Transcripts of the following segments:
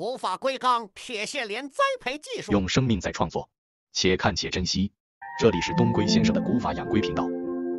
古法龟缸铁线莲栽培技术，用生命在创作，且看且珍惜。这里是东龟先生的古法养龟频道。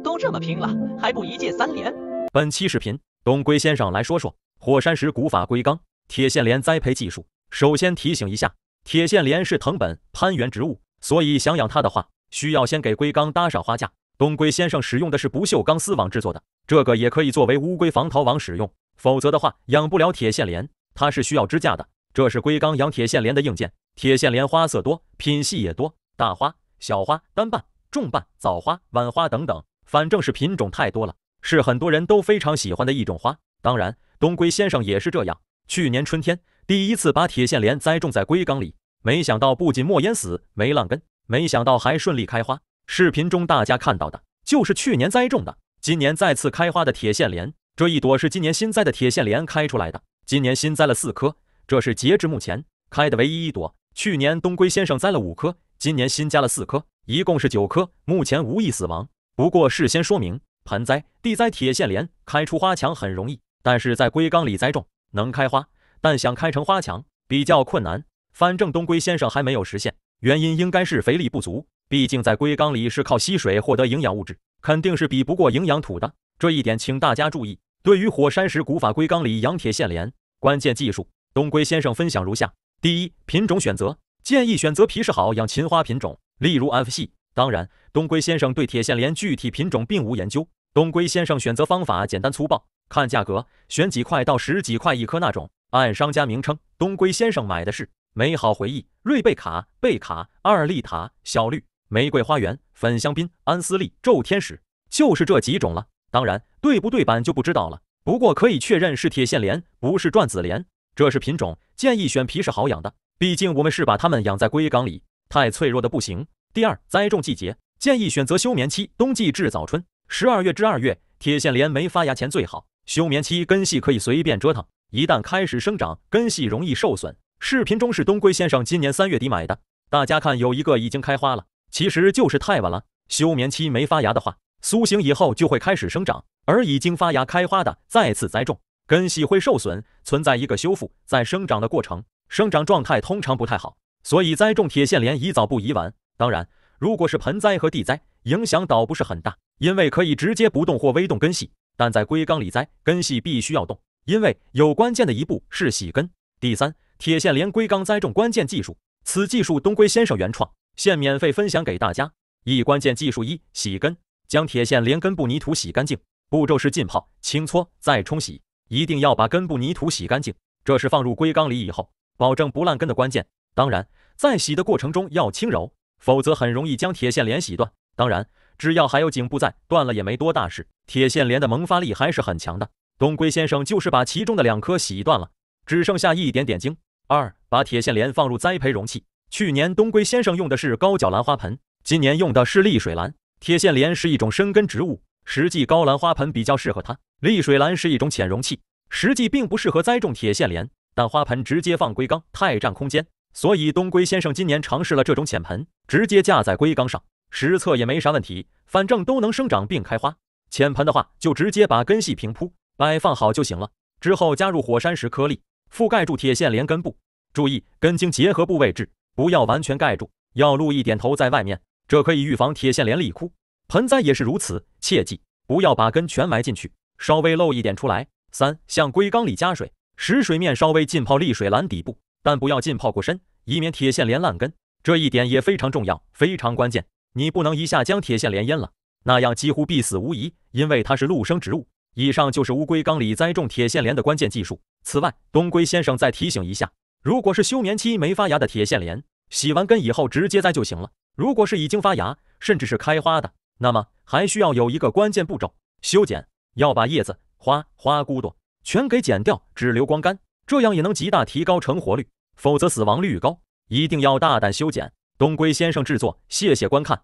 都这么拼了，还不一键三连？本期视频，东龟先生来说说火山石古法龟缸铁线莲栽培技术。首先提醒一下，铁线莲是藤本攀援植物，所以想养它的话，需要先给龟缸搭上花架。东龟先生使用的是不锈钢丝网制作的，这个也可以作为乌龟防逃网使用。否则的话，养不了铁线莲，它是需要支架的。这是龟缸养铁线莲的硬件。铁线莲花色多，品系也多，大花、小花、单瓣、重瓣、早花、晚花等等，反正是品种太多了，是很多人都非常喜欢的一种花。当然，东龟先生也是这样。去年春天第一次把铁线莲栽种在龟缸里，没想到不仅没淹死，没烂根，没想到还顺利开花。视频中大家看到的就是去年栽种的，今年再次开花的铁线莲。这一朵是今年新栽的铁线莲开出来的，今年新栽了四棵。这是截至目前开的唯一一朵。去年东龟先生栽了五棵，今年新加了四棵，一共是九棵，目前无一死亡。不过事先说明，盆栽、地栽铁线莲开出花墙很容易，但是在龟缸里栽种能开花，但想开成花墙比较困难。反正东龟先生还没有实现，原因应该是肥力不足。毕竟在龟缸里是靠吸水获得营养物质，肯定是比不过营养土的。这一点请大家注意。对于火山石古法龟缸里养铁线莲，关键技术。东龟先生分享如下：第一，品种选择建议选择皮实好、养勤花品种，例如 F 系。当然，东龟先生对铁线莲具体品种并无研究。东龟先生选择方法简单粗暴，看价格，选几块到十几块一颗那种。按商家名称，东龟先生买的是美好回忆、瑞贝卡、贝卡、二丽塔、小绿、玫瑰花园、粉香槟、安斯利、昼天使，就是这几种了。当然，对不对版就不知道了。不过可以确认是铁线莲，不是转子莲。这是品种建议选皮实好养的，毕竟我们是把它们养在龟缸里，太脆弱的不行。第二，栽种季节建议选择休眠期，冬季至早春，十二月至二月，铁线莲没发芽前最好。休眠期根系可以随便折腾，一旦开始生长，根系容易受损。视频中是东龟先生今年三月底买的，大家看有一个已经开花了，其实就是太晚了。休眠期没发芽的话，苏醒以后就会开始生长，而已经发芽开花的，再次栽种。根系会受损，存在一个修复再生长的过程，生长状态通常不太好，所以栽种铁线莲宜早不宜晚。当然，如果是盆栽和地栽，影响倒不是很大，因为可以直接不动或微动根系，但在龟缸里栽，根系必须要动，因为有关键的一步是洗根。第三，铁线莲龟缸栽种关键技术，此技术东龟先生原创，现免费分享给大家。一关键技术一洗根，将铁线莲根部泥土洗干净，步骤是浸泡、轻搓再冲洗。一定要把根部泥土洗干净，这是放入龟缸里以后保证不烂根的关键。当然，在洗的过程中要轻柔，否则很容易将铁线莲洗断。当然，只要还有颈部在，断了也没多大事。铁线莲的萌发力还是很强的。东龟先生就是把其中的两颗洗断了，只剩下一点点茎。二，把铁线莲放入栽培容器。去年东龟先生用的是高脚兰花盆，今年用的是丽水兰。铁线莲是一种深根植物。实际高兰花盆比较适合它。沥水兰是一种浅容器，实际并不适合栽种铁线莲。但花盆直接放龟缸太占空间，所以东龟先生今年尝试了这种浅盆，直接架在龟缸上，实测也没啥问题，反正都能生长并开花。浅盆的话就直接把根系平铺摆放好就行了，之后加入火山石颗粒覆盖住铁线莲根部，注意根茎结合部位置不要完全盖住，要露一点头在外面，这可以预防铁线莲立枯。盆栽也是如此，切记不要把根全埋进去，稍微露一点出来。三，向龟缸里加水，使水面稍微浸泡沥水篮底部，但不要浸泡过深，以免铁线莲烂根。这一点也非常重要，非常关键。你不能一下将铁线莲淹了，那样几乎必死无疑，因为它是陆生植物。以上就是乌龟缸里栽种铁线莲的关键技术。此外，东龟先生再提醒一下，如果是休眠期没发芽的铁线莲，洗完根以后直接栽就行了。如果是已经发芽，甚至是开花的，那么还需要有一个关键步骤，修剪，要把叶子、花、花骨朵全给剪掉，只留光杆，这样也能极大提高成活率，否则死亡率高，一定要大胆修剪。东龟先生制作，谢谢观看。